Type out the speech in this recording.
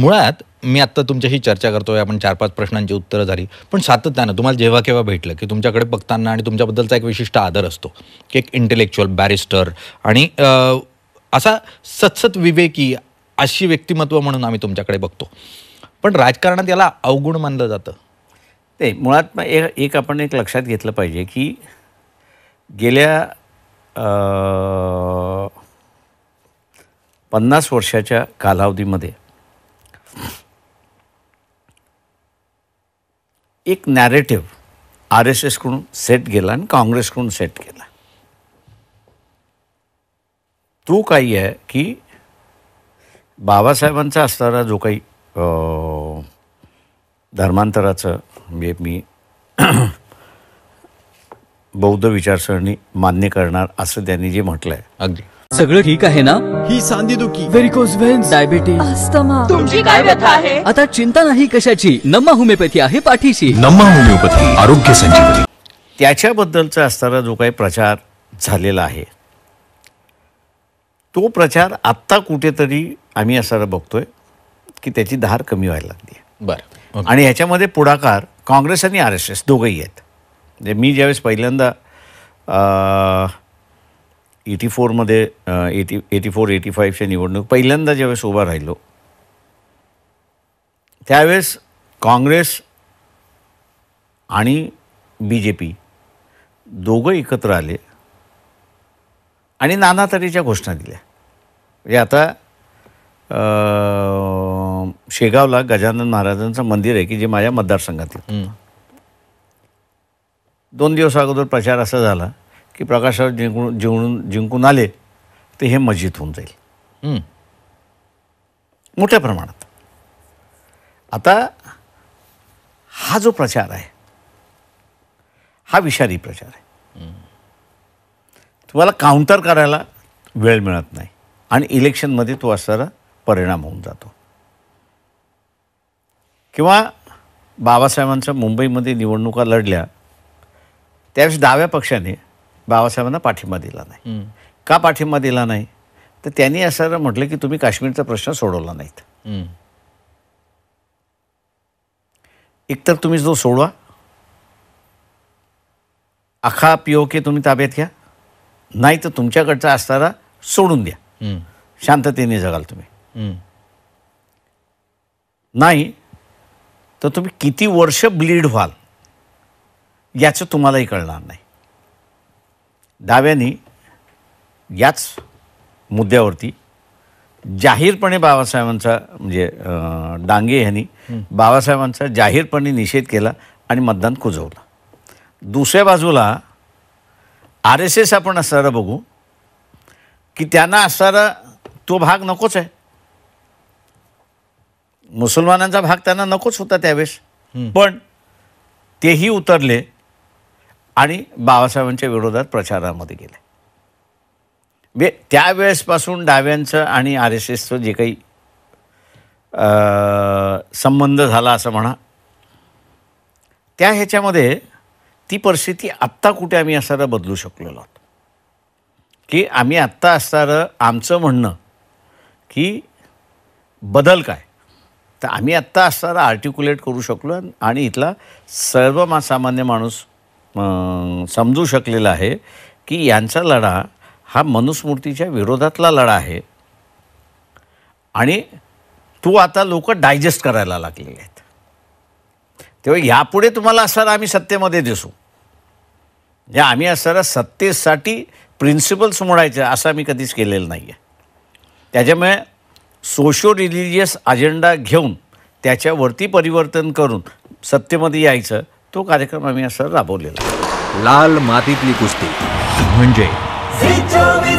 मुळात मी आत्ता तुमच्याशी चर्चा करतोय आपण चार पाच प्रश्नांची उत्तरं झाली पण सातत्यानं तुम्हाला जेव्हा केव्हा भेटलं की तुमच्याकडे बघताना आणि तुमच्याबद्दलचा एक विशिष्ट आदर असतो की एक इंटेलेक्च्युअल बॅरिस्टर आणि असा सतसत विवेकी अशी व्यक्तिमत्व म्हणून आम्ही तुमच्याकडे बघतो पण राजकारणात याला अवगुण मानलं जातं ते मुळात एक आपण एक लक्षात घेतलं पाहिजे की गेल्या पन्नास वर्षाच्या कालावधीमध्ये एक नॅरेटिव्ह आर एस एसकडून सेट गेला आणि काँग्रेसकडून सेट केला तो काही आहे की बाबासाहेबांचा असणारा जो काही धर्मांतराचं म्हणजे मी बौद्ध विचारसरणी मान्य करणार असं त्यांनी जे म्हटलं आहे अगदी सगळं ठीक आहे ना ही सांधेदुखी व्हेरिकोज वेन्स डायबिटीज तुमची काय व्यथा आहे आता चिंता नाही कशाची नम्मा होमिओपॅथी आहे पाठीशी नम्मा होमिओपॅथी आरोग्य संजीवनी त्याच्याबद्दलचा असणारा जो काही प्रचार झालेला आहे तो प्रचार आत्ता कुठेतरी आम्ही असणारा बघतोय की त्याची धार कमी व्हायला लागली आहे बरं आणि ह्याच्यामध्ये पुढाकार काँग्रेस आणि आर एस एस दोघंही आहेत म्हणजे मी ज्यावेळेस पहिल्यांदा एटी फोरमध्ये एटी एटी फोर एटी फाईव्हच्या निवडणूक पहिल्यांदा ज्यावेळेस उभा राहिलो त्यावेळेस काँग्रेस आणि बी जे पी दोघं एकत्र आले आणि नाना तऱ्हेच्या घोषणा दिल्या म्हणजे आता शेगावला गजानन महाराजांचं मंदिर आहे की जे माझ्या मतदारसंघात दोन दिवस अगोदर प्रचार असा झाला की प्रकाशावर जिंकून जिंकून जिंकून आले तर हे मस्जिद होऊन जाईल मोठ्या प्रमाणात आता हा जो प्रचार आहे हा विषारी प्रचार आहे तुम्हाला काउंटर करायला वेळ मिळत नाही आणि इलेक्शनमध्ये तो असणारा परिणाम होऊन जातो किंवा बाबासाहेबांच्या मुंबईमध्ये निवडणुका लढल्या त्यावेळेस डाव्या पक्षाने बाबासाहेबांना पाठिंबा दिला नाही का पाठिंबा दिला नाही तर त्यांनी असं म्हटलं की तुम्ही काश्मीरचा प्रश्न सोडवला नाहीत एकतर तुम्ही जो सोडवा आखा के तुम्ही ताब्यात घ्या नाही तर तुमच्याकडचा असणारा सोडून द्या शांततेने जगाल तुम्ही नाही तर तुम्ही किती वर्ष ब्लीड व्हाल याचं तुम्हालाही कळणार नाही डाव्यानी याच मुद्द्यावरती जाहीरपणे बाबासाहेबांचा म्हणजे डांगे यांनी बाबासाहेबांचा जाहीरपणे निषेध केला आणि मतदान कुजवलं दुसऱ्या बाजूला आर एस एस आपण असणारं बघू की त्यांना असणारा तो भाग नकोच आहे मुसलमानांचा भाग त्यांना नकोच होता त्यावेळेस पण तेही उतरले आणि बाबासाहेबांच्या विरोधात प्रचारामध्ये गेले वे त्यावेळेसपासून डाव्यांचं आणि आर एस एसचं जे काही संबंध झाला असं म्हणा त्या ह्याच्यामध्ये ती परिस्थिती आत्ता कुठे आम्ही असणारं बदलू शकलेलो आहोत की आम्ही आत्ता असणारं आमचं म्हणणं की बदल काय तर आम्ही आत्ता असणारं आर्टिक्युलेट करू शकलो आणि इथला सर्व सामान्य माणूस समजू शकलेलं आहे की यांचा लढा हा मनुस्मृतीच्या विरोधातला लढा आहे आणि तू आता लोक डायजेस्ट करायला लागलेले आहेत तेव्हा यापुढे तुम्हाला असा आम्ही सत्तेमध्ये दिसू या आम्ही असणाऱ्या सत्तेसाठी प्रिन्सिपल्स म्हणायचं असं आम्ही कधीच केलेलं नाही आहे त्याच्यामुळे सोशो रिलिजियस अजेंडा घेऊन त्याच्यावरती परिवर्तन करून सत्तेमध्ये यायचं तो कार्यक्रम आम्ही असं राबवलेला लाल मातीतली कुस्ती म्हणजे